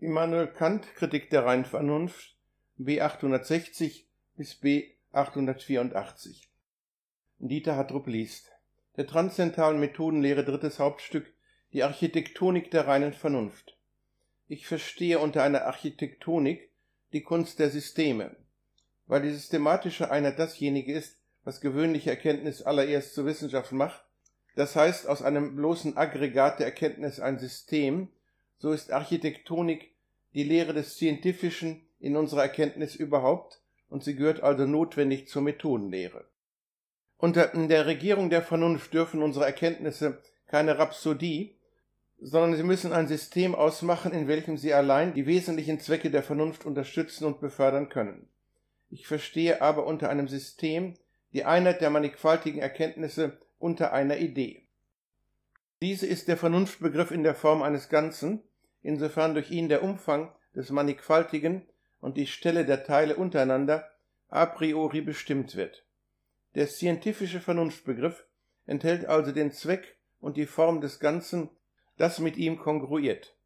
Immanuel Kant Kritik der reinen Vernunft B 860 bis B 884. Dieter Hatrup liest. Der transzentalen Methodenlehre drittes Hauptstück Die Architektonik der reinen Vernunft. Ich verstehe unter einer Architektonik die Kunst der Systeme, weil die systematische Einheit dasjenige ist, was gewöhnliche Erkenntnis allererst zur Wissenschaft macht, das heißt aus einem bloßen Aggregat der Erkenntnis ein System, so ist Architektonik die Lehre des Scientifischen in unserer Erkenntnis überhaupt und sie gehört also notwendig zur Methodenlehre. Unter der Regierung der Vernunft dürfen unsere Erkenntnisse keine Rhapsodie, sondern sie müssen ein System ausmachen, in welchem sie allein die wesentlichen Zwecke der Vernunft unterstützen und befördern können. Ich verstehe aber unter einem System die Einheit der mannigfaltigen Erkenntnisse unter einer Idee. Diese ist der Vernunftbegriff in der Form eines Ganzen, insofern durch ihn der Umfang des Mannigfaltigen und die Stelle der Teile untereinander a priori bestimmt wird. Der scientifische Vernunftbegriff enthält also den Zweck und die Form des Ganzen, das mit ihm kongruiert.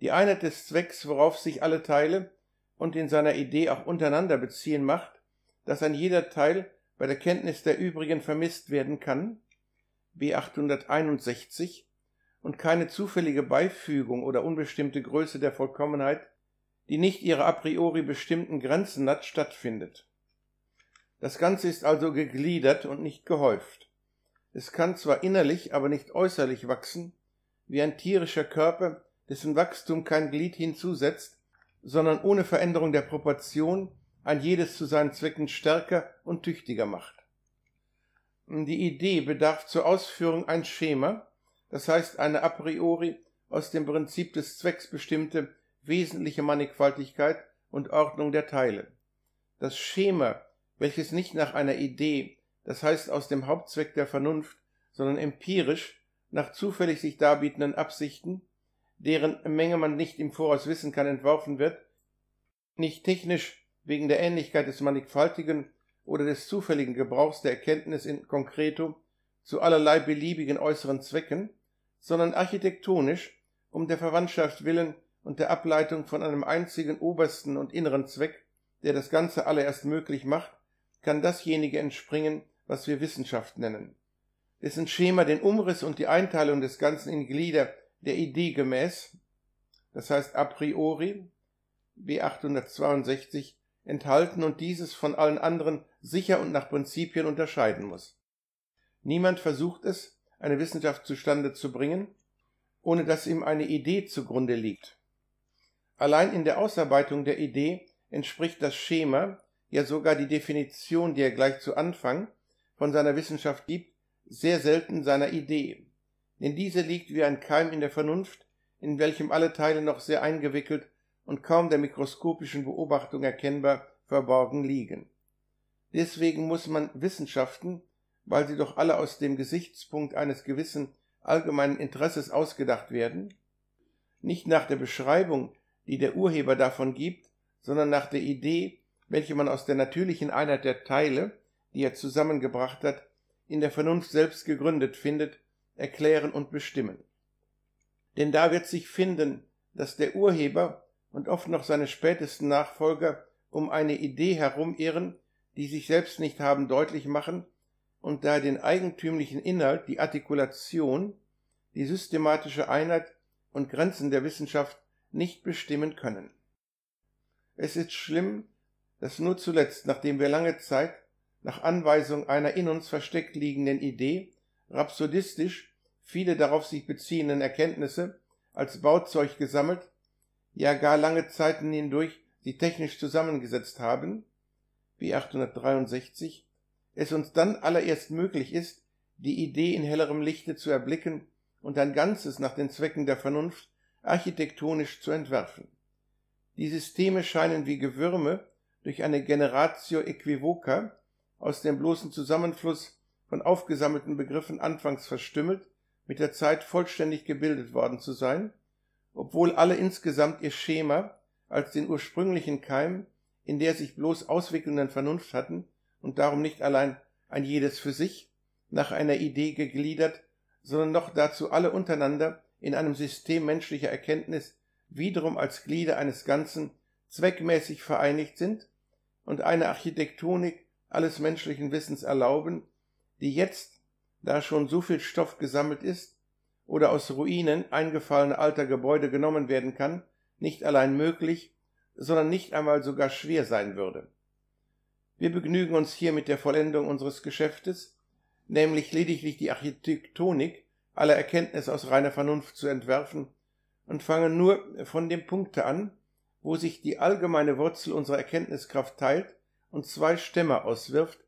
Die Einheit des Zwecks, worauf sich alle Teile und in seiner Idee auch untereinander beziehen, macht, dass ein jeder Teil bei der Kenntnis der übrigen vermisst werden kann, B 861, und keine zufällige Beifügung oder unbestimmte Größe der Vollkommenheit, die nicht ihre a priori bestimmten Grenzen hat, stattfindet. Das Ganze ist also gegliedert und nicht gehäuft. Es kann zwar innerlich, aber nicht äußerlich wachsen, wie ein tierischer Körper, dessen Wachstum kein Glied hinzusetzt, sondern ohne Veränderung der Proportion ein jedes zu seinen Zwecken stärker und tüchtiger macht. Die Idee bedarf zur Ausführung ein Schema, das heißt eine a priori aus dem Prinzip des Zwecks bestimmte wesentliche Mannigfaltigkeit und Ordnung der Teile. Das Schema, welches nicht nach einer Idee, das heißt aus dem Hauptzweck der Vernunft, sondern empirisch nach zufällig sich darbietenden Absichten, deren Menge man nicht im Voraus wissen kann, entworfen wird, nicht technisch wegen der Ähnlichkeit des mannigfaltigen oder des zufälligen Gebrauchs der Erkenntnis in concreto zu allerlei beliebigen äußeren Zwecken, sondern architektonisch um der Verwandtschaft willen und der Ableitung von einem einzigen obersten und inneren Zweck, der das Ganze allererst möglich macht, kann dasjenige entspringen, was wir Wissenschaft nennen, dessen Schema den Umriss und die Einteilung des Ganzen in Glieder der Idee gemäß, das heißt a priori, B 862, enthalten und dieses von allen anderen sicher und nach Prinzipien unterscheiden muss. Niemand versucht es, eine Wissenschaft zustande zu bringen, ohne dass ihm eine Idee zugrunde liegt. Allein in der Ausarbeitung der Idee entspricht das Schema, ja sogar die Definition, die er gleich zu Anfang von seiner Wissenschaft gibt, sehr selten seiner Idee. Denn diese liegt wie ein Keim in der Vernunft, in welchem alle Teile noch sehr eingewickelt und kaum der mikroskopischen Beobachtung erkennbar verborgen liegen. Deswegen muss man Wissenschaften weil sie doch alle aus dem Gesichtspunkt eines gewissen allgemeinen Interesses ausgedacht werden? Nicht nach der Beschreibung, die der Urheber davon gibt, sondern nach der Idee, welche man aus der natürlichen Einheit der Teile, die er zusammengebracht hat, in der Vernunft selbst gegründet findet, erklären und bestimmen. Denn da wird sich finden, dass der Urheber und oft noch seine spätesten Nachfolger um eine Idee herumirren, die sich selbst nicht haben deutlich machen und da den eigentümlichen Inhalt, die Artikulation, die systematische Einheit und Grenzen der Wissenschaft nicht bestimmen können. Es ist schlimm, dass nur zuletzt, nachdem wir lange Zeit nach Anweisung einer in uns versteckt liegenden Idee rhapsodistisch viele darauf sich beziehenden Erkenntnisse als Bauzeug gesammelt, ja gar lange Zeiten hindurch sie technisch zusammengesetzt haben, wie 863, es uns dann allererst möglich ist, die Idee in hellerem Lichte zu erblicken und ein Ganzes nach den Zwecken der Vernunft architektonisch zu entwerfen. Die Systeme scheinen wie Gewürme durch eine Generatio Equivoca aus dem bloßen Zusammenfluss von aufgesammelten Begriffen anfangs verstümmelt, mit der Zeit vollständig gebildet worden zu sein, obwohl alle insgesamt ihr Schema als den ursprünglichen Keim in der sich bloß auswickelnden Vernunft hatten, und darum nicht allein ein jedes für sich, nach einer Idee gegliedert, sondern noch dazu alle untereinander in einem System menschlicher Erkenntnis wiederum als Glieder eines Ganzen zweckmäßig vereinigt sind und eine Architektonik alles menschlichen Wissens erlauben, die jetzt, da schon so viel Stoff gesammelt ist oder aus Ruinen eingefallene alter Gebäude genommen werden kann, nicht allein möglich, sondern nicht einmal sogar schwer sein würde. Wir begnügen uns hier mit der Vollendung unseres Geschäftes, nämlich lediglich die Architektonik aller Erkenntnis aus reiner Vernunft zu entwerfen und fangen nur von dem Punkte an, wo sich die allgemeine Wurzel unserer Erkenntniskraft teilt und zwei Stämme auswirft,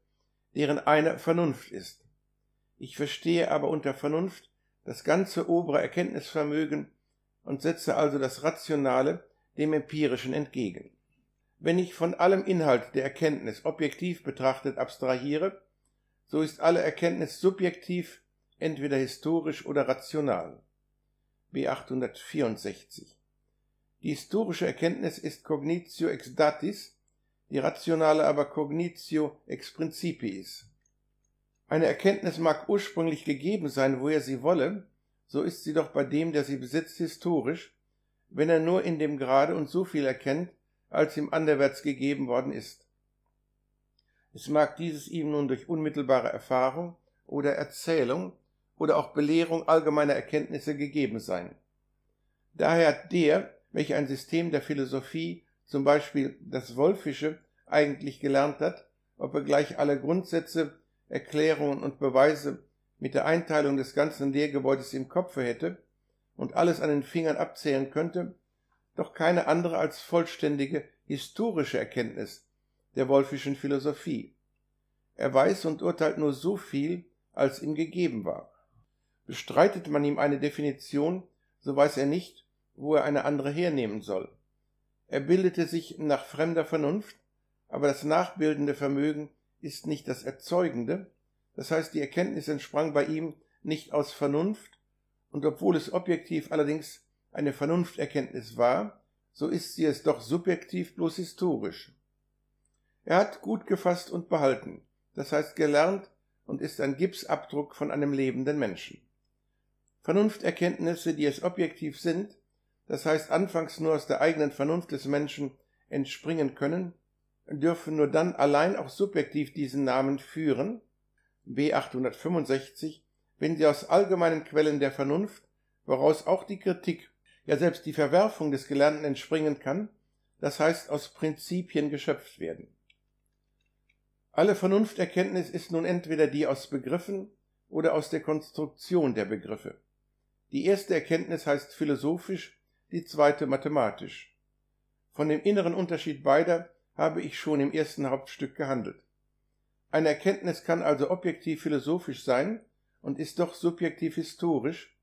deren eine Vernunft ist. Ich verstehe aber unter Vernunft das ganze obere Erkenntnisvermögen und setze also das Rationale dem Empirischen entgegen. Wenn ich von allem Inhalt der Erkenntnis objektiv betrachtet abstrahiere, so ist alle Erkenntnis subjektiv, entweder historisch oder rational. B 864. Die historische Erkenntnis ist cognitio ex datis, die rationale aber cognitio ex principiis. Eine Erkenntnis mag ursprünglich gegeben sein, wo er sie wolle, so ist sie doch bei dem, der sie besitzt, historisch, wenn er nur in dem Grade und so viel erkennt, als ihm anderwärts gegeben worden ist. Es mag dieses ihm nun durch unmittelbare Erfahrung oder Erzählung oder auch Belehrung allgemeiner Erkenntnisse gegeben sein. Daher hat der, welcher ein System der Philosophie, zum Beispiel das Wolfische, eigentlich gelernt hat, ob er gleich alle Grundsätze, Erklärungen und Beweise mit der Einteilung des ganzen Lehrgebäudes im Kopfe hätte und alles an den Fingern abzählen könnte, doch keine andere als vollständige historische Erkenntnis der Wolfischen Philosophie. Er weiß und urteilt nur so viel, als ihm gegeben war. Bestreitet man ihm eine Definition, so weiß er nicht, wo er eine andere hernehmen soll. Er bildete sich nach fremder Vernunft, aber das nachbildende Vermögen ist nicht das erzeugende, das heißt die Erkenntnis entsprang bei ihm nicht aus Vernunft, und obwohl es objektiv allerdings eine Vernunfterkenntnis war, so ist sie es doch subjektiv bloß historisch. Er hat gut gefasst und behalten, das heißt gelernt und ist ein Gipsabdruck von einem lebenden Menschen. Vernunfterkenntnisse, die es objektiv sind, das heißt anfangs nur aus der eigenen Vernunft des Menschen entspringen können, dürfen nur dann allein auch subjektiv diesen Namen führen, B 865, wenn sie aus allgemeinen Quellen der Vernunft, woraus auch die Kritik ja selbst die Verwerfung des Gelernten entspringen kann, das heißt aus Prinzipien geschöpft werden. Alle Vernunfterkenntnis ist nun entweder die aus Begriffen oder aus der Konstruktion der Begriffe. Die erste Erkenntnis heißt philosophisch, die zweite mathematisch. Von dem inneren Unterschied beider habe ich schon im ersten Hauptstück gehandelt. Eine Erkenntnis kann also objektiv philosophisch sein und ist doch subjektiv historisch,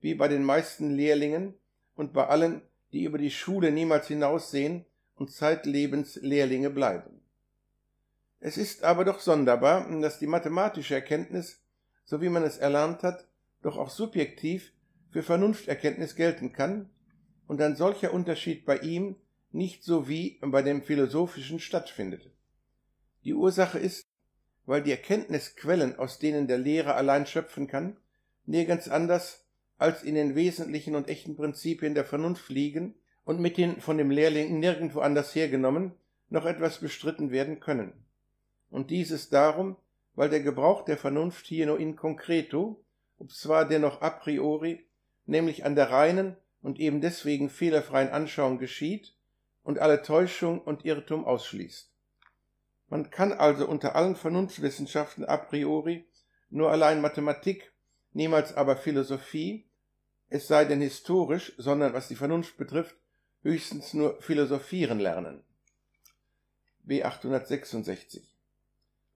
wie bei den meisten Lehrlingen, und bei allen, die über die Schule niemals hinaussehen und zeitlebens Lehrlinge bleiben. Es ist aber doch sonderbar, dass die mathematische Erkenntnis, so wie man es erlernt hat, doch auch subjektiv für Vernunfterkenntnis gelten kann und ein solcher Unterschied bei ihm nicht so wie bei dem philosophischen stattfindet. Die Ursache ist, weil die Erkenntnisquellen, aus denen der Lehrer allein schöpfen kann, nirgends anders als in den wesentlichen und echten Prinzipien der Vernunft liegen und mit den von dem Lehrling nirgendwo anders hergenommen noch etwas bestritten werden können. Und dies ist darum, weil der Gebrauch der Vernunft hier nur in concreto, obzwar dennoch a priori, nämlich an der reinen und eben deswegen fehlerfreien Anschauung geschieht und alle Täuschung und Irrtum ausschließt. Man kann also unter allen Vernunftwissenschaften a priori nur allein Mathematik niemals aber Philosophie, es sei denn historisch, sondern was die Vernunft betrifft, höchstens nur philosophieren lernen. B 866.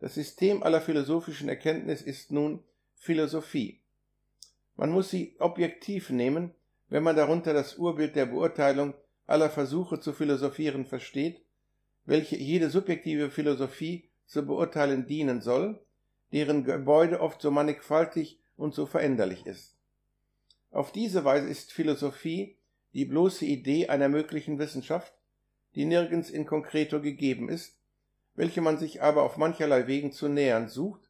Das System aller philosophischen Erkenntnis ist nun Philosophie. Man muss sie objektiv nehmen, wenn man darunter das Urbild der Beurteilung aller Versuche zu philosophieren versteht, welche jede subjektive Philosophie zu beurteilen dienen soll, deren Gebäude oft so mannigfaltig und so veränderlich ist. Auf diese Weise ist Philosophie die bloße Idee einer möglichen Wissenschaft, die nirgends in concreto gegeben ist, welche man sich aber auf mancherlei Wegen zu nähern sucht,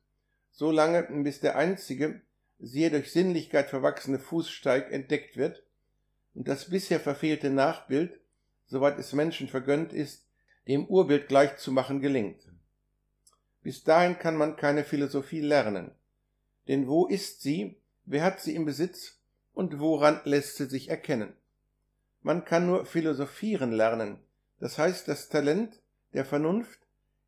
so lange bis der einzige, sehr durch Sinnlichkeit verwachsene Fußsteig entdeckt wird und das bisher verfehlte Nachbild, soweit es Menschen vergönnt ist, dem Urbild gleichzumachen gelingt. Bis dahin kann man keine Philosophie lernen. Denn wo ist sie, wer hat sie im Besitz und woran lässt sie sich erkennen? Man kann nur philosophieren lernen, das heißt das Talent der Vernunft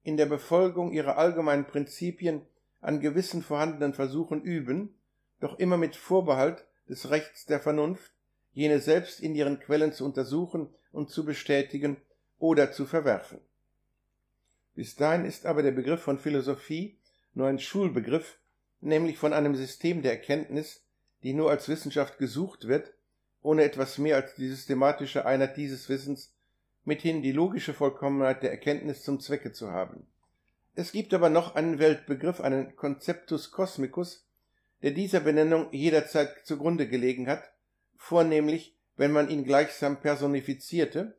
in der Befolgung ihrer allgemeinen Prinzipien an gewissen vorhandenen Versuchen üben, doch immer mit Vorbehalt des Rechts der Vernunft, jene selbst in ihren Quellen zu untersuchen und zu bestätigen oder zu verwerfen. Bis dahin ist aber der Begriff von Philosophie nur ein Schulbegriff, nämlich von einem System der Erkenntnis, die nur als Wissenschaft gesucht wird, ohne etwas mehr als die systematische Einheit dieses Wissens, mithin die logische Vollkommenheit der Erkenntnis zum Zwecke zu haben. Es gibt aber noch einen Weltbegriff, einen Conceptus Cosmicus, der dieser Benennung jederzeit zugrunde gelegen hat, vornehmlich, wenn man ihn gleichsam personifizierte,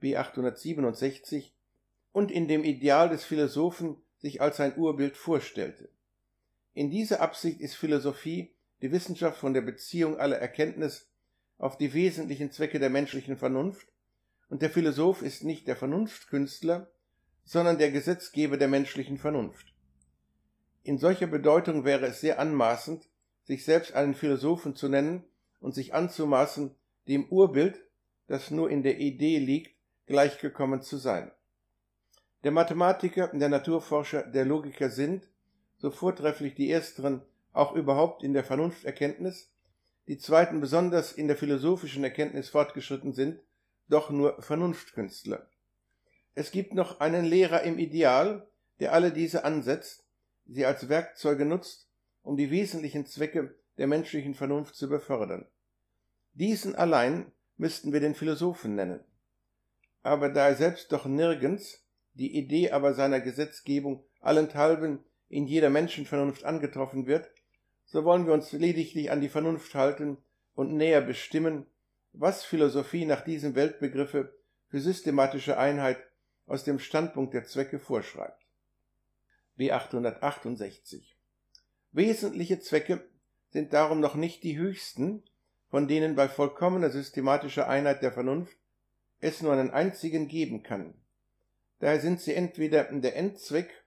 B 867, und in dem Ideal des Philosophen sich als sein Urbild vorstellte. In dieser Absicht ist Philosophie die Wissenschaft von der Beziehung aller Erkenntnis auf die wesentlichen Zwecke der menschlichen Vernunft, und der Philosoph ist nicht der Vernunftkünstler, sondern der Gesetzgeber der menschlichen Vernunft. In solcher Bedeutung wäre es sehr anmaßend, sich selbst einen Philosophen zu nennen und sich anzumaßen, dem Urbild, das nur in der Idee liegt, gleichgekommen zu sein. Der Mathematiker, der Naturforscher, der Logiker sind, so vortrefflich die ersteren auch überhaupt in der Vernunfterkenntnis, die zweiten besonders in der philosophischen Erkenntnis fortgeschritten sind, doch nur Vernunftkünstler. Es gibt noch einen Lehrer im Ideal, der alle diese ansetzt, sie als Werkzeuge nutzt, um die wesentlichen Zwecke der menschlichen Vernunft zu befördern. Diesen allein müssten wir den Philosophen nennen. Aber da er selbst doch nirgends, die Idee aber seiner Gesetzgebung allenthalben in jeder Menschenvernunft angetroffen wird, so wollen wir uns lediglich an die Vernunft halten und näher bestimmen, was Philosophie nach diesem Weltbegriffe für systematische Einheit aus dem Standpunkt der Zwecke vorschreibt. B 868 Wesentliche Zwecke sind darum noch nicht die höchsten, von denen bei vollkommener systematischer Einheit der Vernunft es nur einen einzigen geben kann. Daher sind sie entweder der Endzweck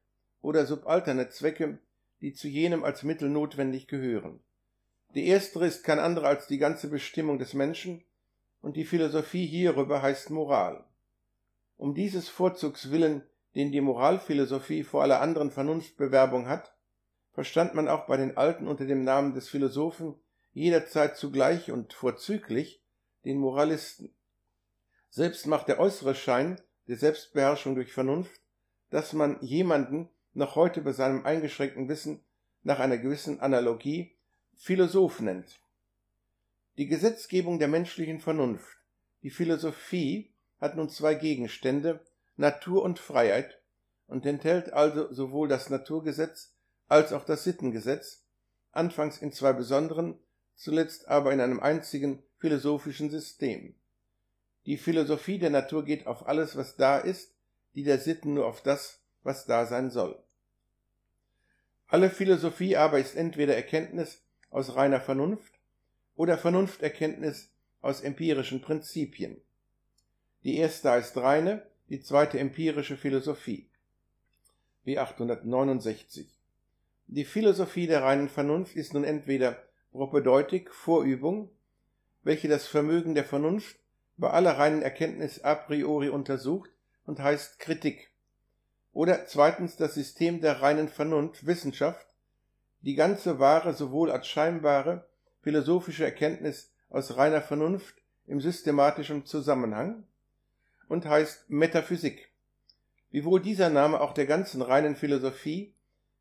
oder subalterne Zwecke, die zu jenem als Mittel notwendig gehören. Die erstere ist kein anderer als die ganze Bestimmung des Menschen, und die Philosophie hierüber heißt Moral. Um dieses Vorzugswillen, den die Moralphilosophie vor aller anderen Vernunftbewerbung hat, verstand man auch bei den Alten unter dem Namen des Philosophen jederzeit zugleich und vorzüglich den Moralisten. Selbst macht der äußere Schein der Selbstbeherrschung durch Vernunft, dass man jemanden noch heute bei seinem eingeschränkten Wissen nach einer gewissen Analogie Philosoph nennt. Die Gesetzgebung der menschlichen Vernunft, die Philosophie, hat nun zwei Gegenstände, Natur und Freiheit, und enthält also sowohl das Naturgesetz als auch das Sittengesetz, anfangs in zwei besonderen, zuletzt aber in einem einzigen philosophischen System. Die Philosophie der Natur geht auf alles, was da ist, die der Sitten nur auf das, was da sein soll. Alle Philosophie aber ist entweder Erkenntnis aus reiner Vernunft oder Vernunfterkenntnis aus empirischen Prinzipien. Die erste heißt reine, die zweite empirische Philosophie. B 869. Die Philosophie der reinen Vernunft ist nun entweder propedeutik, Vorübung, welche das Vermögen der Vernunft bei aller reinen Erkenntnis a priori untersucht und heißt Kritik oder zweitens das System der reinen Vernunft, Wissenschaft, die ganze wahre sowohl als scheinbare philosophische Erkenntnis aus reiner Vernunft im systematischen Zusammenhang und heißt Metaphysik. Wiewohl dieser Name auch der ganzen reinen Philosophie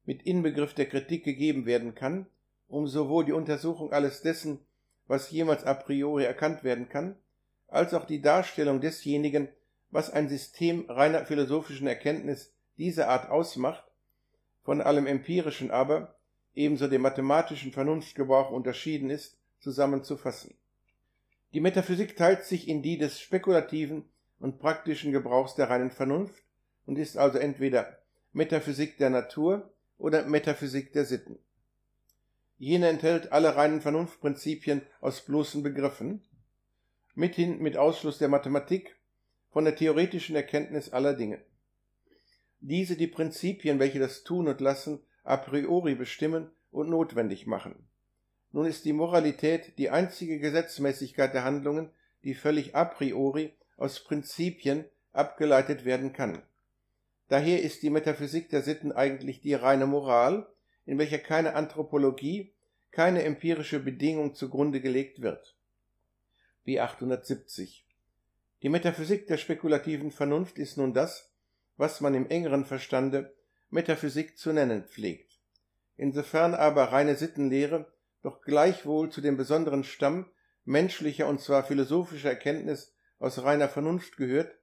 mit Inbegriff der Kritik gegeben werden kann, um sowohl die Untersuchung alles dessen, was jemals a priori erkannt werden kann, als auch die Darstellung desjenigen, was ein System reiner philosophischen Erkenntnis dieser Art ausmacht, von allem empirischen aber, ebenso dem mathematischen Vernunftgebrauch unterschieden ist, zusammenzufassen. Die Metaphysik teilt sich in die des spekulativen und praktischen Gebrauchs der reinen Vernunft und ist also entweder Metaphysik der Natur oder Metaphysik der Sitten. Jene enthält alle reinen Vernunftprinzipien aus bloßen Begriffen, mithin mit Ausschluss der Mathematik von der theoretischen Erkenntnis aller Dinge diese die Prinzipien, welche das Tun und Lassen a priori bestimmen und notwendig machen. Nun ist die Moralität die einzige Gesetzmäßigkeit der Handlungen, die völlig a priori aus Prinzipien abgeleitet werden kann. Daher ist die Metaphysik der Sitten eigentlich die reine Moral, in welcher keine Anthropologie, keine empirische Bedingung zugrunde gelegt wird. B 870 Die Metaphysik der spekulativen Vernunft ist nun das, was man im engeren Verstande Metaphysik zu nennen pflegt, insofern aber reine Sittenlehre doch gleichwohl zu dem besonderen Stamm menschlicher und zwar philosophischer Erkenntnis aus reiner Vernunft gehört,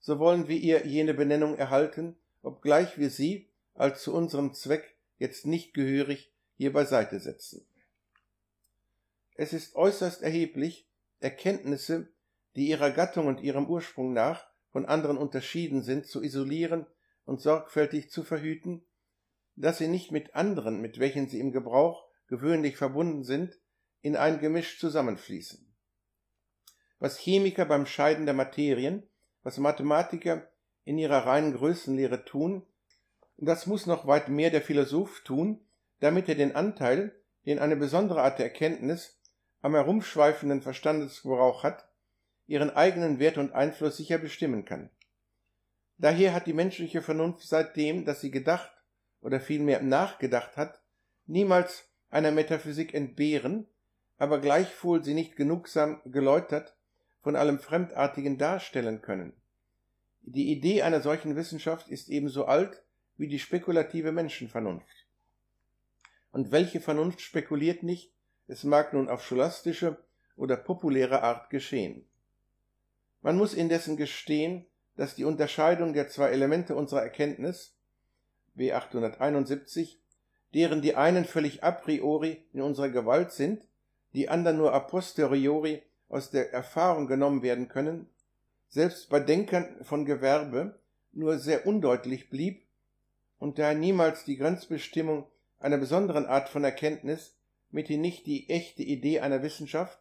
so wollen wir ihr jene Benennung erhalten, obgleich wir sie als zu unserem Zweck jetzt nicht gehörig hier beiseite setzen. Es ist äußerst erheblich, Erkenntnisse, die ihrer Gattung und ihrem Ursprung nach von anderen unterschieden sind, zu isolieren und sorgfältig zu verhüten, dass sie nicht mit anderen, mit welchen sie im Gebrauch gewöhnlich verbunden sind, in ein Gemisch zusammenfließen. Was Chemiker beim Scheiden der Materien, was Mathematiker in ihrer reinen Größenlehre tun, das muss noch weit mehr der Philosoph tun, damit er den Anteil, den eine besondere Art der Erkenntnis am herumschweifenden Verstandesgebrauch hat, ihren eigenen Wert und Einfluss sicher bestimmen kann. Daher hat die menschliche Vernunft seitdem, dass sie gedacht oder vielmehr nachgedacht hat, niemals einer Metaphysik entbehren, aber gleichwohl sie nicht genugsam geläutert von allem Fremdartigen darstellen können. Die Idee einer solchen Wissenschaft ist ebenso alt wie die spekulative Menschenvernunft. Und welche Vernunft spekuliert nicht, es mag nun auf scholastische oder populäre Art geschehen. Man muss indessen gestehen, dass die Unterscheidung der zwei Elemente unserer Erkenntnis, W 871, deren die einen völlig a priori in unserer Gewalt sind, die anderen nur a posteriori aus der Erfahrung genommen werden können, selbst bei Denkern von Gewerbe nur sehr undeutlich blieb und daher niemals die Grenzbestimmung einer besonderen Art von Erkenntnis, mithin nicht die echte Idee einer Wissenschaft,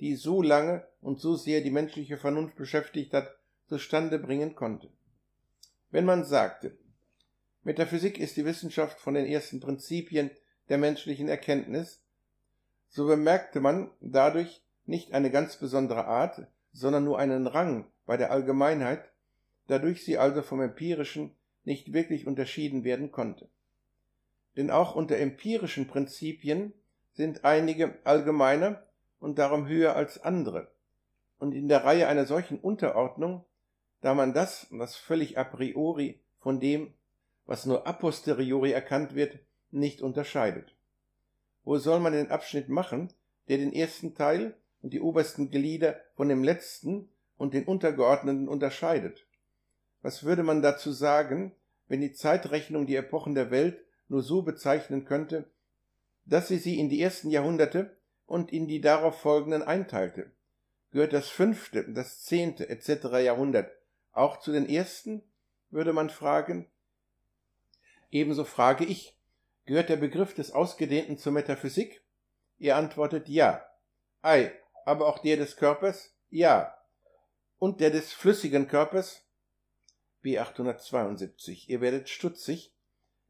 die so lange und so sehr die menschliche Vernunft beschäftigt hat, zustande bringen konnte. Wenn man sagte, Metaphysik ist die Wissenschaft von den ersten Prinzipien der menschlichen Erkenntnis, so bemerkte man dadurch nicht eine ganz besondere Art, sondern nur einen Rang bei der Allgemeinheit, dadurch sie also vom empirischen nicht wirklich unterschieden werden konnte. Denn auch unter empirischen Prinzipien sind einige allgemeine und darum höher als andere. Und in der Reihe einer solchen Unterordnung, da man das, was völlig a priori von dem, was nur a posteriori erkannt wird, nicht unterscheidet. Wo soll man den Abschnitt machen, der den ersten Teil und die obersten Glieder von dem letzten und den untergeordneten unterscheidet? Was würde man dazu sagen, wenn die Zeitrechnung die Epochen der Welt nur so bezeichnen könnte, dass sie sie in die ersten Jahrhunderte und in die darauf folgenden einteilte, gehört das fünfte, das zehnte etc. Jahrhundert auch zu den ersten, würde man fragen. Ebenso frage ich, gehört der Begriff des Ausgedehnten zur Metaphysik? Ihr antwortet ja. Ei, aber auch der des Körpers? Ja. Und der des flüssigen Körpers? B 872. Ihr werdet stutzig,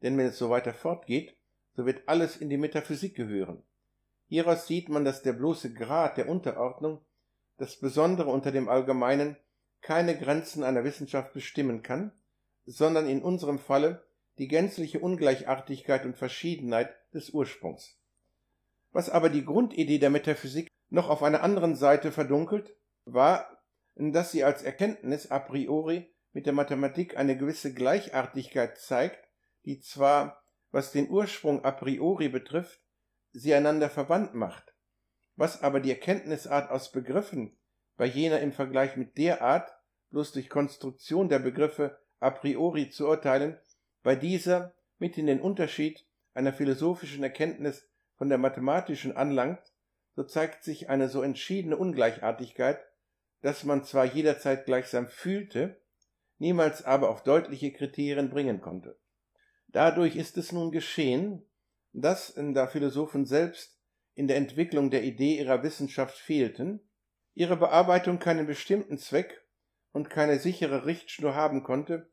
denn wenn es so weiter fortgeht, so wird alles in die Metaphysik gehören. Hieraus sieht man, dass der bloße Grad der Unterordnung, das Besondere unter dem Allgemeinen, keine Grenzen einer Wissenschaft bestimmen kann, sondern in unserem Falle die gänzliche Ungleichartigkeit und Verschiedenheit des Ursprungs. Was aber die Grundidee der Metaphysik noch auf einer anderen Seite verdunkelt, war, dass sie als Erkenntnis a priori mit der Mathematik eine gewisse Gleichartigkeit zeigt, die zwar, was den Ursprung a priori betrifft, sie einander verwandt macht. Was aber die Erkenntnisart aus Begriffen bei jener im Vergleich mit der Art, bloß durch Konstruktion der Begriffe a priori zu urteilen, bei dieser mit den Unterschied einer philosophischen Erkenntnis von der mathematischen anlangt, so zeigt sich eine so entschiedene Ungleichartigkeit, dass man zwar jederzeit gleichsam fühlte, niemals aber auf deutliche Kriterien bringen konnte. Dadurch ist es nun geschehen, dass da Philosophen selbst in der Entwicklung der Idee ihrer Wissenschaft fehlten, ihre Bearbeitung keinen bestimmten Zweck und keine sichere Richtschnur haben konnte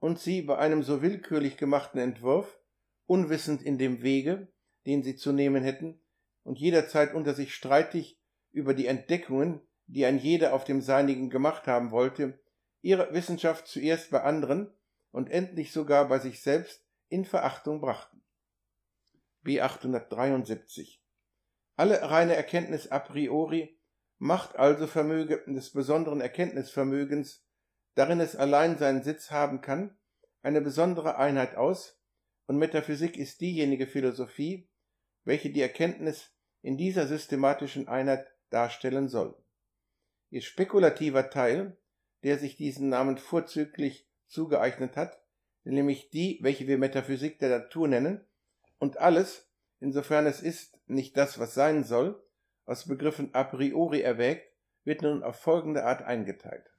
und sie bei einem so willkürlich gemachten Entwurf, unwissend in dem Wege, den sie zu nehmen hätten, und jederzeit unter sich streitig über die Entdeckungen, die ein jeder auf dem Seinigen gemacht haben wollte, ihre Wissenschaft zuerst bei anderen und endlich sogar bei sich selbst in Verachtung brachten. B 873. Alle reine Erkenntnis a priori macht also Vermöge des besonderen Erkenntnisvermögens, darin es allein seinen Sitz haben kann, eine besondere Einheit aus, und Metaphysik ist diejenige Philosophie, welche die Erkenntnis in dieser systematischen Einheit darstellen soll. Ihr spekulativer Teil, der sich diesen Namen vorzüglich zugeeignet hat, nämlich die, welche wir Metaphysik der Natur nennen, und alles, insofern es ist, nicht das, was sein soll, aus Begriffen a priori erwägt, wird nun auf folgende Art eingeteilt.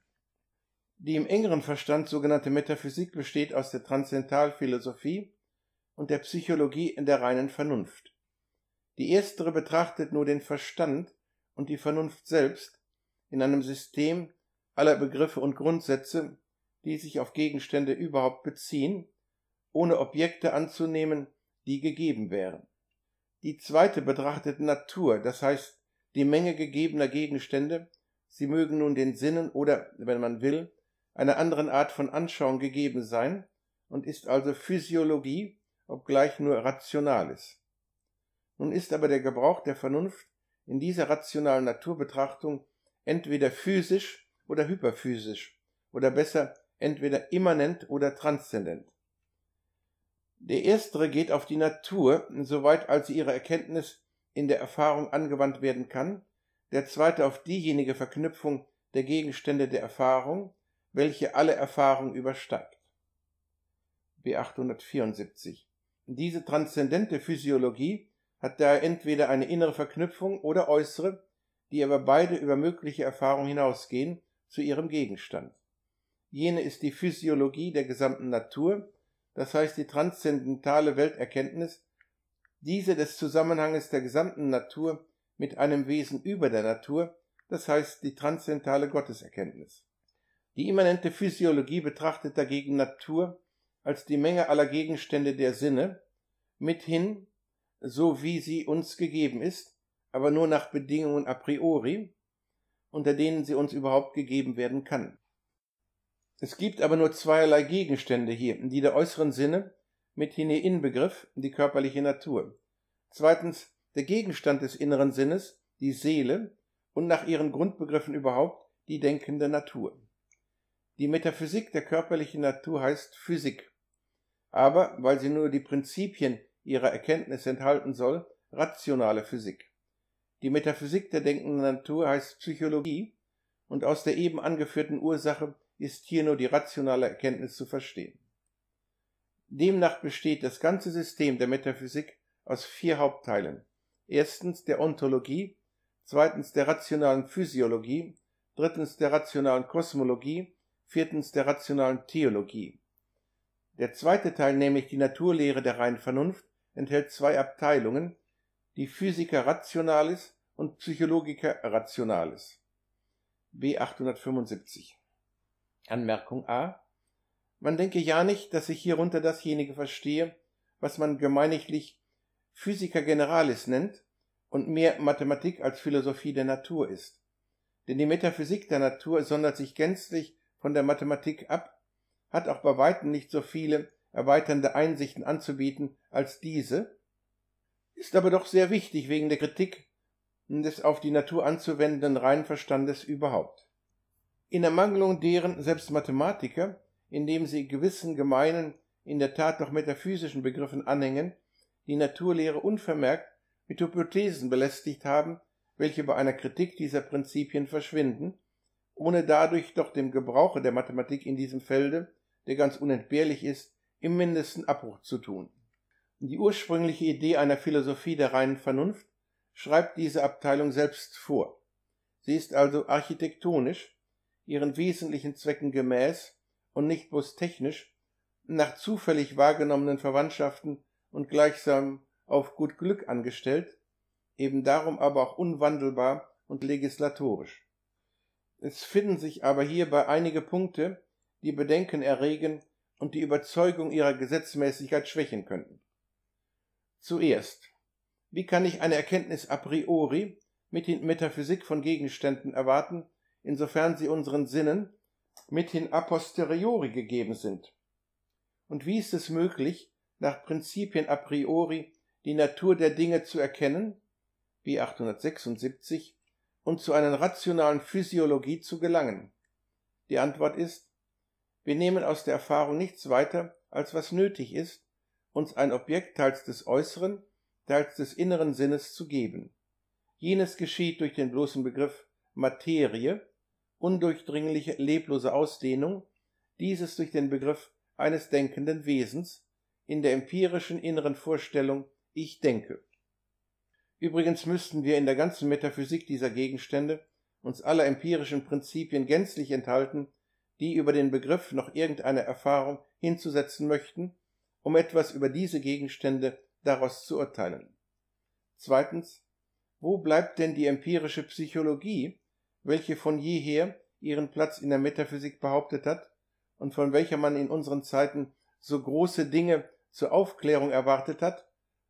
Die im engeren Verstand sogenannte Metaphysik besteht aus der Transzendentalphilosophie und der Psychologie in der reinen Vernunft. Die erstere betrachtet nur den Verstand und die Vernunft selbst in einem System aller Begriffe und Grundsätze, die sich auf Gegenstände überhaupt beziehen, ohne Objekte anzunehmen, die gegeben wären. Die zweite betrachtet Natur, das heißt die Menge gegebener Gegenstände, sie mögen nun den Sinnen oder, wenn man will, einer anderen Art von Anschauung gegeben sein und ist also Physiologie, obgleich nur Rationales. Nun ist aber der Gebrauch der Vernunft in dieser rationalen Naturbetrachtung entweder physisch oder hyperphysisch oder besser entweder immanent oder transzendent. Der erstere geht auf die Natur, soweit als ihre Erkenntnis in der Erfahrung angewandt werden kann, der zweite auf diejenige Verknüpfung der Gegenstände der Erfahrung, welche alle Erfahrung übersteigt. B 874. Diese transzendente Physiologie hat daher entweder eine innere Verknüpfung oder äußere, die aber beide über mögliche Erfahrung hinausgehen, zu ihrem Gegenstand. Jene ist die Physiologie der gesamten Natur, das heißt die transzendentale Welterkenntnis, diese des Zusammenhanges der gesamten Natur mit einem Wesen über der Natur, das heißt die transzendentale Gotteserkenntnis. Die immanente Physiologie betrachtet dagegen Natur als die Menge aller Gegenstände der Sinne, mithin, so wie sie uns gegeben ist, aber nur nach Bedingungen a priori, unter denen sie uns überhaupt gegeben werden kann. Es gibt aber nur zweierlei Gegenstände hier, die der äußeren Sinne, mit jene Inbegriff, die körperliche Natur. Zweitens der Gegenstand des inneren Sinnes, die Seele und nach ihren Grundbegriffen überhaupt die denkende Natur. Die Metaphysik der körperlichen Natur heißt Physik, aber weil sie nur die Prinzipien ihrer Erkenntnis enthalten soll, rationale Physik. Die Metaphysik der denkenden Natur heißt Psychologie und aus der eben angeführten Ursache ist hier nur die rationale Erkenntnis zu verstehen. Demnach besteht das ganze System der Metaphysik aus vier Hauptteilen. Erstens der Ontologie, zweitens der rationalen Physiologie, drittens der rationalen Kosmologie, viertens der rationalen Theologie. Der zweite Teil, nämlich die Naturlehre der reinen Vernunft, enthält zwei Abteilungen, die Physiker Rationalis und Psychologiker Rationalis. B 875 Anmerkung A. Man denke ja nicht, dass ich hierunter dasjenige verstehe, was man gemeiniglich Physiker Generalis nennt und mehr Mathematik als Philosophie der Natur ist. Denn die Metaphysik der Natur sondert sich gänzlich von der Mathematik ab, hat auch bei weitem nicht so viele erweiternde Einsichten anzubieten als diese, ist aber doch sehr wichtig wegen der Kritik des auf die Natur anzuwendenden reinen Verstandes überhaupt. In Ermangelung deren selbst Mathematiker, indem sie gewissen gemeinen, in der Tat noch metaphysischen Begriffen anhängen, die Naturlehre unvermerkt mit Hypothesen belästigt haben, welche bei einer Kritik dieser Prinzipien verschwinden, ohne dadurch doch dem Gebrauche der Mathematik in diesem Felde, der ganz unentbehrlich ist, im mindesten Abbruch zu tun. Die ursprüngliche Idee einer Philosophie der reinen Vernunft schreibt diese Abteilung selbst vor. Sie ist also architektonisch ihren wesentlichen Zwecken gemäß und nicht bloß technisch nach zufällig wahrgenommenen Verwandtschaften und gleichsam auf gut Glück angestellt, eben darum aber auch unwandelbar und legislatorisch. Es finden sich aber hierbei einige Punkte, die Bedenken erregen und die Überzeugung ihrer Gesetzmäßigkeit schwächen könnten. Zuerst, wie kann ich eine Erkenntnis a priori mit den Metaphysik von Gegenständen erwarten, insofern sie unseren Sinnen mithin a posteriori gegeben sind. Und wie ist es möglich, nach Prinzipien a priori die Natur der Dinge zu erkennen, wie 876, und zu einer rationalen Physiologie zu gelangen? Die Antwort ist, wir nehmen aus der Erfahrung nichts weiter, als was nötig ist, uns ein Objekt teils des äußeren, teils des inneren Sinnes zu geben. Jenes geschieht durch den bloßen Begriff Materie, undurchdringliche, leblose Ausdehnung, dieses durch den Begriff eines denkenden Wesens in der empirischen inneren Vorstellung Ich denke. Übrigens müssten wir in der ganzen Metaphysik dieser Gegenstände uns aller empirischen Prinzipien gänzlich enthalten, die über den Begriff noch irgendeine Erfahrung hinzusetzen möchten, um etwas über diese Gegenstände daraus zu urteilen. Zweitens, wo bleibt denn die empirische Psychologie, welche von jeher ihren Platz in der Metaphysik behauptet hat und von welcher man in unseren Zeiten so große Dinge zur Aufklärung erwartet hat,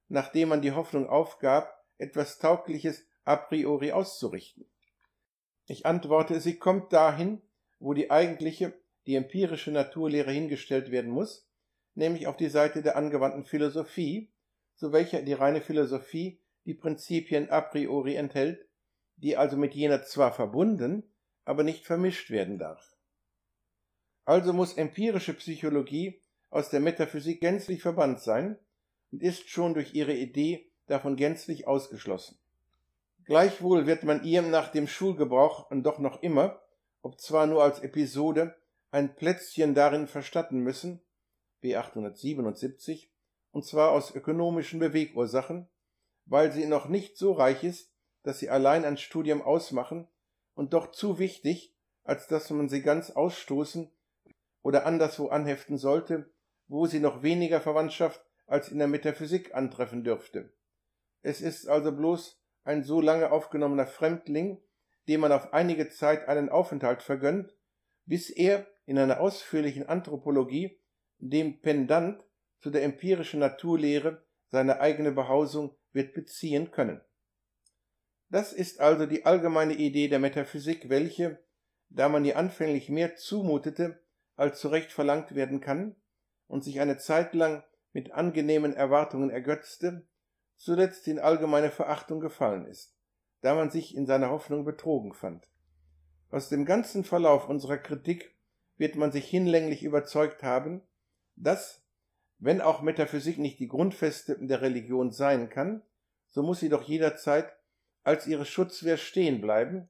nachdem man die Hoffnung aufgab, etwas Taugliches a priori auszurichten. Ich antworte, sie kommt dahin, wo die eigentliche, die empirische Naturlehre hingestellt werden muss, nämlich auf die Seite der angewandten Philosophie, zu welcher die reine Philosophie die Prinzipien a priori enthält die also mit jener zwar verbunden, aber nicht vermischt werden darf. Also muss empirische Psychologie aus der Metaphysik gänzlich verbannt sein und ist schon durch ihre Idee davon gänzlich ausgeschlossen. Gleichwohl wird man ihr nach dem Schulgebrauch und doch noch immer, ob zwar nur als Episode, ein Plätzchen darin verstatten müssen, B 877, und zwar aus ökonomischen Bewegursachen, weil sie noch nicht so reich ist, dass sie allein ein Studium ausmachen und doch zu wichtig, als dass man sie ganz ausstoßen oder anderswo anheften sollte, wo sie noch weniger Verwandtschaft als in der Metaphysik antreffen dürfte. Es ist also bloß ein so lange aufgenommener Fremdling, dem man auf einige Zeit einen Aufenthalt vergönnt, bis er in einer ausführlichen Anthropologie dem Pendant zu der empirischen Naturlehre seine eigene Behausung wird beziehen können. Das ist also die allgemeine Idee der Metaphysik, welche, da man ihr anfänglich mehr zumutete, als zu Recht verlangt werden kann, und sich eine Zeit lang mit angenehmen Erwartungen ergötzte, zuletzt in allgemeine Verachtung gefallen ist, da man sich in seiner Hoffnung betrogen fand. Aus dem ganzen Verlauf unserer Kritik wird man sich hinlänglich überzeugt haben, dass, wenn auch Metaphysik nicht die Grundfeste der Religion sein kann, so muss sie doch jederzeit als ihre Schutzwehr stehen bleiben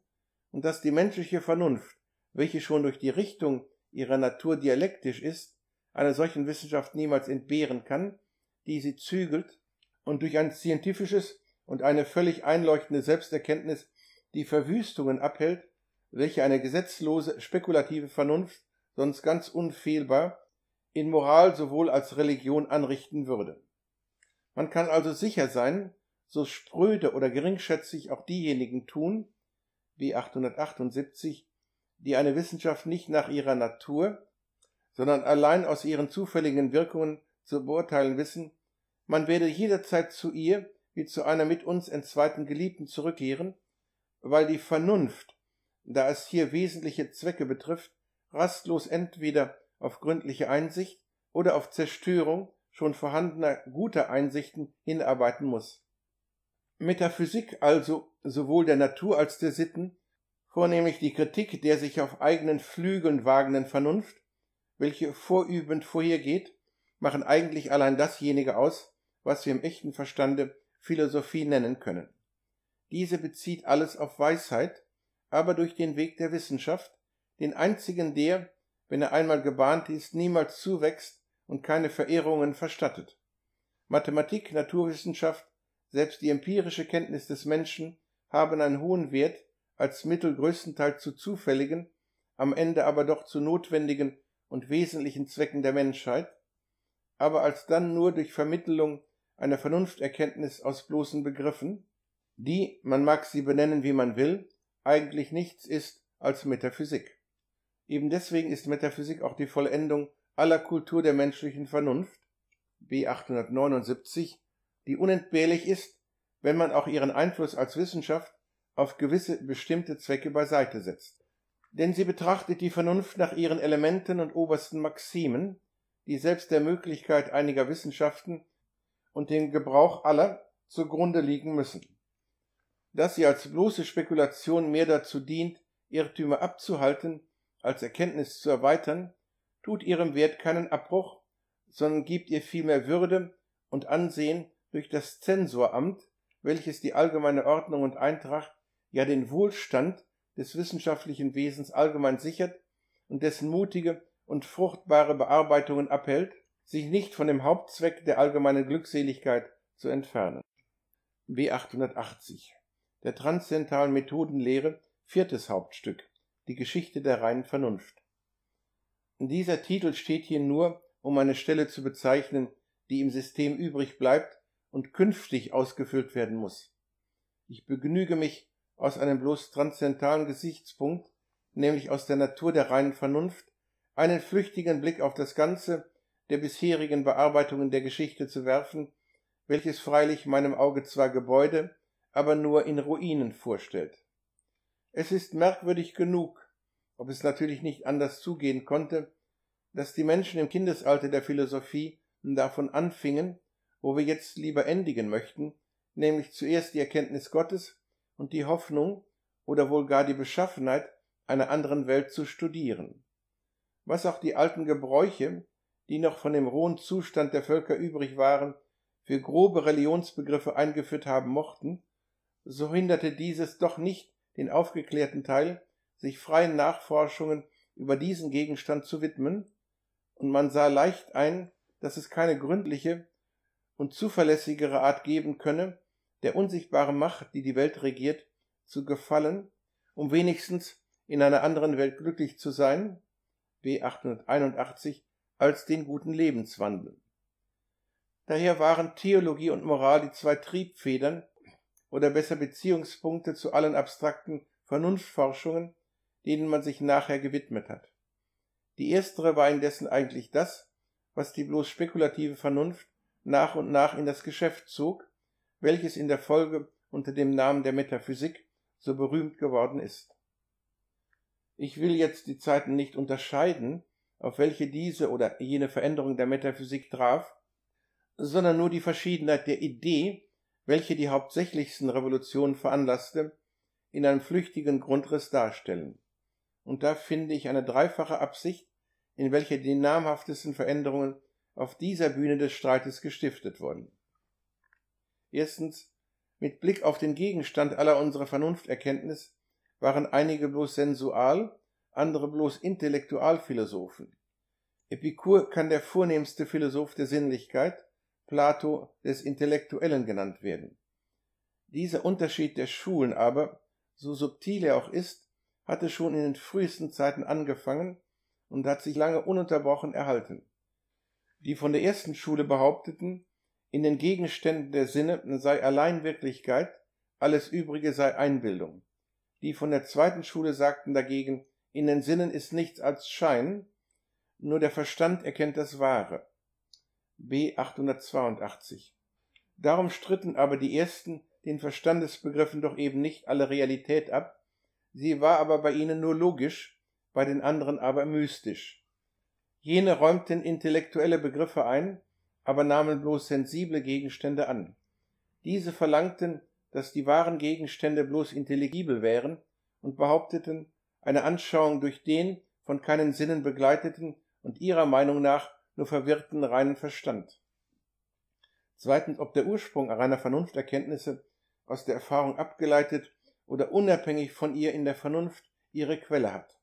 und dass die menschliche Vernunft, welche schon durch die Richtung ihrer Natur dialektisch ist, einer solchen Wissenschaft niemals entbehren kann, die sie zügelt und durch ein scientifisches und eine völlig einleuchtende Selbsterkenntnis die Verwüstungen abhält, welche eine gesetzlose, spekulative Vernunft sonst ganz unfehlbar in Moral sowohl als Religion anrichten würde. Man kann also sicher sein, so spröde oder geringschätzig auch diejenigen tun, wie 878, die eine Wissenschaft nicht nach ihrer Natur, sondern allein aus ihren zufälligen Wirkungen zu beurteilen wissen, man werde jederzeit zu ihr wie zu einer mit uns entzweiten Geliebten zurückkehren, weil die Vernunft, da es hier wesentliche Zwecke betrifft, rastlos entweder auf gründliche Einsicht oder auf Zerstörung schon vorhandener guter Einsichten hinarbeiten muss. Metaphysik also sowohl der Natur als der Sitten, vornehmlich die Kritik der sich auf eigenen Flügeln wagenden Vernunft, welche vorübend vorhergeht, machen eigentlich allein dasjenige aus, was wir im echten Verstande Philosophie nennen können. Diese bezieht alles auf Weisheit, aber durch den Weg der Wissenschaft, den einzigen, der, wenn er einmal gebahnt ist, niemals zuwächst und keine Verehrungen verstattet. Mathematik, Naturwissenschaft selbst die empirische Kenntnis des Menschen haben einen hohen Wert als Mittel größtenteils zu zufälligen, am Ende aber doch zu notwendigen und wesentlichen Zwecken der Menschheit, aber als dann nur durch Vermittelung einer Vernunfterkenntnis aus bloßen Begriffen, die, man mag sie benennen, wie man will, eigentlich nichts ist als Metaphysik. Eben deswegen ist Metaphysik auch die Vollendung aller Kultur der menschlichen Vernunft, B 879, die unentbehrlich ist, wenn man auch ihren Einfluss als Wissenschaft auf gewisse bestimmte Zwecke beiseite setzt. Denn sie betrachtet die Vernunft nach ihren Elementen und obersten Maximen, die selbst der Möglichkeit einiger Wissenschaften und dem Gebrauch aller zugrunde liegen müssen. Dass sie als bloße Spekulation mehr dazu dient, Irrtümer abzuhalten, als Erkenntnis zu erweitern, tut ihrem Wert keinen Abbruch, sondern gibt ihr viel mehr Würde und Ansehen durch das Zensoramt, welches die allgemeine Ordnung und Eintracht, ja den Wohlstand des wissenschaftlichen Wesens allgemein sichert und dessen mutige und fruchtbare Bearbeitungen abhält, sich nicht von dem Hauptzweck der allgemeinen Glückseligkeit zu entfernen. B 880 Der transzentalen Methodenlehre viertes Hauptstück Die Geschichte der reinen Vernunft. Dieser Titel steht hier nur, um eine Stelle zu bezeichnen, die im System übrig bleibt und künftig ausgefüllt werden muss. Ich begnüge mich aus einem bloß transzentalen Gesichtspunkt, nämlich aus der Natur der reinen Vernunft, einen flüchtigen Blick auf das Ganze der bisherigen Bearbeitungen der Geschichte zu werfen, welches freilich meinem Auge zwar Gebäude, aber nur in Ruinen vorstellt. Es ist merkwürdig genug, ob es natürlich nicht anders zugehen konnte, dass die Menschen im Kindesalter der Philosophie davon anfingen, wo wir jetzt lieber endigen möchten, nämlich zuerst die Erkenntnis Gottes und die Hoffnung oder wohl gar die Beschaffenheit einer anderen Welt zu studieren. Was auch die alten Gebräuche, die noch von dem rohen Zustand der Völker übrig waren, für grobe Religionsbegriffe eingeführt haben mochten, so hinderte dieses doch nicht den aufgeklärten Teil, sich freien Nachforschungen über diesen Gegenstand zu widmen, und man sah leicht ein, dass es keine gründliche und zuverlässigere Art geben könne, der unsichtbaren Macht, die die Welt regiert, zu gefallen, um wenigstens in einer anderen Welt glücklich zu sein, B 881, als den guten Lebenswandel. Daher waren Theologie und Moral die zwei Triebfedern oder besser Beziehungspunkte zu allen abstrakten Vernunftforschungen, denen man sich nachher gewidmet hat. Die erstere war indessen eigentlich das, was die bloß spekulative Vernunft nach und nach in das Geschäft zog, welches in der Folge unter dem Namen der Metaphysik so berühmt geworden ist. Ich will jetzt die Zeiten nicht unterscheiden, auf welche diese oder jene Veränderung der Metaphysik traf, sondern nur die Verschiedenheit der Idee, welche die hauptsächlichsten Revolutionen veranlasste, in einem flüchtigen Grundriss darstellen. Und da finde ich eine dreifache Absicht, in welcher die namhaftesten Veränderungen auf dieser Bühne des Streites gestiftet worden. Erstens, mit Blick auf den Gegenstand aller unserer Vernunfterkenntnis waren einige bloß sensual, andere bloß intellektualphilosophen. Epikur kann der vornehmste Philosoph der Sinnlichkeit, Plato des Intellektuellen genannt werden. Dieser Unterschied der Schulen aber, so subtil er auch ist, hatte schon in den frühesten Zeiten angefangen und hat sich lange ununterbrochen erhalten die von der ersten Schule behaupteten, in den Gegenständen der Sinne sei allein Wirklichkeit, alles Übrige sei Einbildung. Die von der zweiten Schule sagten dagegen, in den Sinnen ist nichts als Schein, nur der Verstand erkennt das Wahre. B 882. Darum stritten aber die ersten den Verstandesbegriffen doch eben nicht alle Realität ab, sie war aber bei ihnen nur logisch, bei den anderen aber mystisch. Jene räumten intellektuelle Begriffe ein, aber nahmen bloß sensible Gegenstände an. Diese verlangten, dass die wahren Gegenstände bloß intelligibel wären und behaupteten, eine Anschauung durch den von keinen Sinnen begleiteten und ihrer Meinung nach nur verwirrten reinen Verstand. Zweitens, ob der Ursprung reiner Vernunfterkenntnisse aus der Erfahrung abgeleitet oder unabhängig von ihr in der Vernunft ihre Quelle hat.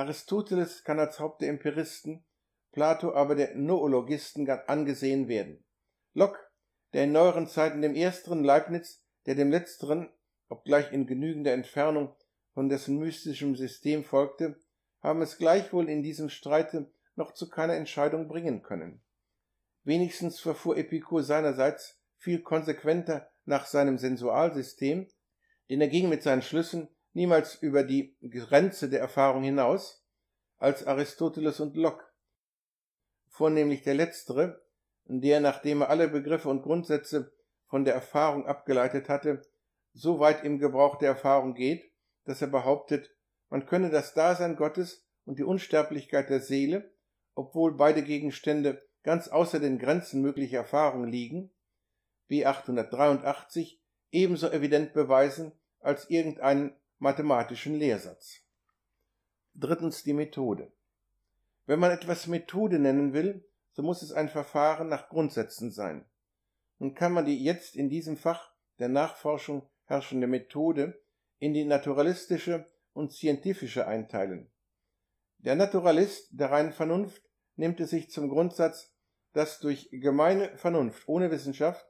Aristoteles kann als Haupt der Empiristen, Plato aber der Noologisten angesehen werden. Locke, der in neueren Zeiten dem ersteren Leibniz, der dem letzteren, obgleich in genügender Entfernung von dessen mystischem System folgte, haben es gleichwohl in diesem Streite noch zu keiner Entscheidung bringen können. Wenigstens verfuhr Epikur seinerseits viel konsequenter nach seinem Sensualsystem, denn er ging mit seinen Schlüssen niemals über die Grenze der Erfahrung hinaus als Aristoteles und Locke. Vornehmlich der letztere, der, nachdem er alle Begriffe und Grundsätze von der Erfahrung abgeleitet hatte, so weit im Gebrauch der Erfahrung geht, dass er behauptet, man könne das Dasein Gottes und die Unsterblichkeit der Seele, obwohl beide Gegenstände ganz außer den Grenzen möglicher Erfahrung liegen, B 883 ebenso evident beweisen als irgendeinen mathematischen Lehrsatz. Drittens die Methode. Wenn man etwas Methode nennen will, so muss es ein Verfahren nach Grundsätzen sein. Nun kann man die jetzt in diesem Fach der Nachforschung herrschende Methode in die naturalistische und scientifische einteilen. Der Naturalist der reinen Vernunft nimmt es sich zum Grundsatz, dass durch gemeine Vernunft ohne Wissenschaft,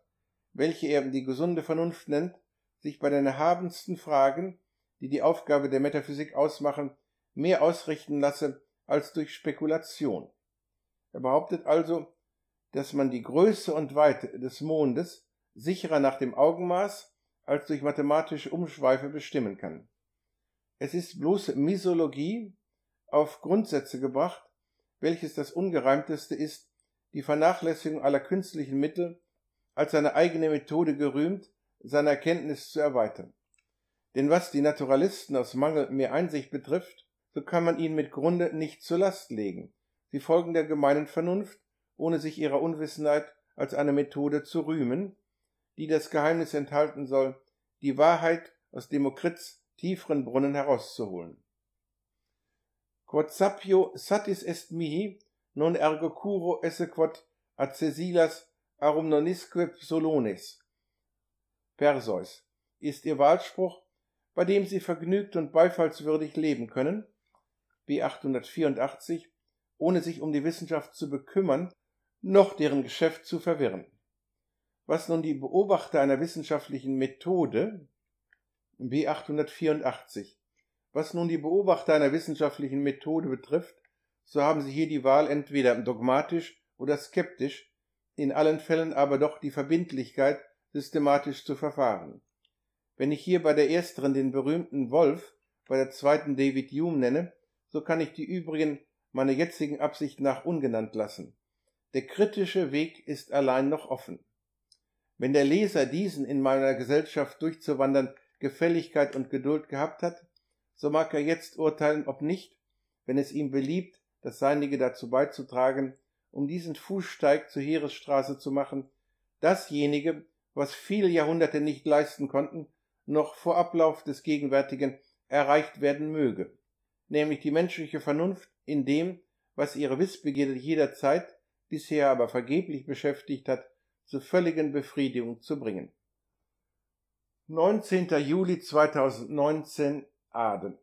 welche er die gesunde Vernunft nennt, sich bei den erhabensten Fragen die die Aufgabe der Metaphysik ausmachen, mehr ausrichten lasse als durch Spekulation. Er behauptet also, dass man die Größe und Weite des Mondes sicherer nach dem Augenmaß als durch mathematische Umschweife bestimmen kann. Es ist bloße Misologie auf Grundsätze gebracht, welches das Ungereimteste ist, die Vernachlässigung aller künstlichen Mittel als seine eigene Methode gerühmt, seine Erkenntnis zu erweitern. Denn was die Naturalisten aus Mangel mehr Einsicht betrifft, so kann man ihnen mit Grunde nicht zur Last legen. Sie folgen der gemeinen Vernunft, ohne sich ihrer Unwissenheit als eine Methode zu rühmen, die das Geheimnis enthalten soll, die Wahrheit aus Demokrits tieferen Brunnen herauszuholen. Quod sapio satis est mihi, non ergo curo esse quod accesilas arum nonisque solones. Perseus ist ihr Wahlspruch bei dem sie vergnügt und beifallswürdig leben können, B 884, ohne sich um die Wissenschaft zu bekümmern, noch deren Geschäft zu verwirren. Was nun die Beobachter einer wissenschaftlichen Methode, B 884, was nun die Beobachter einer wissenschaftlichen Methode betrifft, so haben sie hier die Wahl entweder dogmatisch oder skeptisch, in allen Fällen aber doch die Verbindlichkeit, systematisch zu verfahren. Wenn ich hier bei der ersteren den berühmten Wolf, bei der zweiten David Hume nenne, so kann ich die übrigen meiner jetzigen Absicht nach ungenannt lassen. Der kritische Weg ist allein noch offen. Wenn der Leser diesen in meiner Gesellschaft durchzuwandern Gefälligkeit und Geduld gehabt hat, so mag er jetzt urteilen, ob nicht, wenn es ihm beliebt, das Seinige dazu beizutragen, um diesen Fußsteig zur Heeresstraße zu machen, dasjenige, was viele Jahrhunderte nicht leisten konnten, noch vor Ablauf des gegenwärtigen erreicht werden möge, nämlich die menschliche Vernunft in dem, was ihre Wissbegierde jederzeit, bisher aber vergeblich beschäftigt hat, zur völligen Befriedigung zu bringen. 19. Juli 2019 Aden